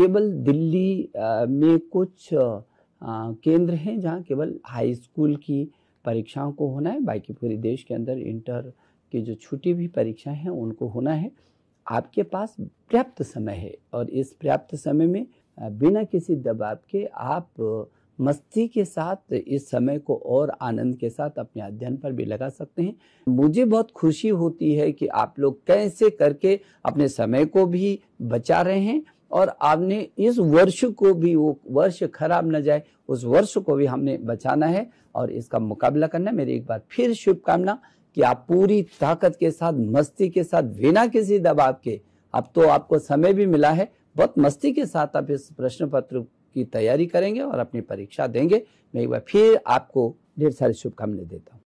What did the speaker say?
केवल दिल्ली में कुछ केंद्र हैं जहाँ केवल हाई स्कूल की परीक्षाओं को होना है बाकी पूरे देश के अंदर इंटर की जो छुट्टी भी परीक्षाएं हैं उनको होना है आपके पास पर्याप्त समय है और इस पर्याप्त समय में बिना किसी दबाव के आप मस्ती के साथ इस समय को और आनंद के साथ अपने अध्ययन पर भी लगा सकते हैं मुझे बहुत खुशी होती है कि आप लोग कैसे करके अपने समय को भी बचा रहे हैं और आपने इस वर्ष को भी वो वर्ष खराब न जाए उस वर्ष को भी हमने बचाना है और इसका मुकाबला करना मेरी एक बार फिर शुभकामना कि आप पूरी ताकत के साथ मस्ती के साथ बिना किसी दबाव के अब तो आपको समय भी मिला है बहुत मस्ती के साथ आप इस प्रश्न पत्र की तैयारी करेंगे और अपनी परीक्षा देंगे मैं एक बार फिर आपको ढेर सारी शुभकामनाएं देता हूँ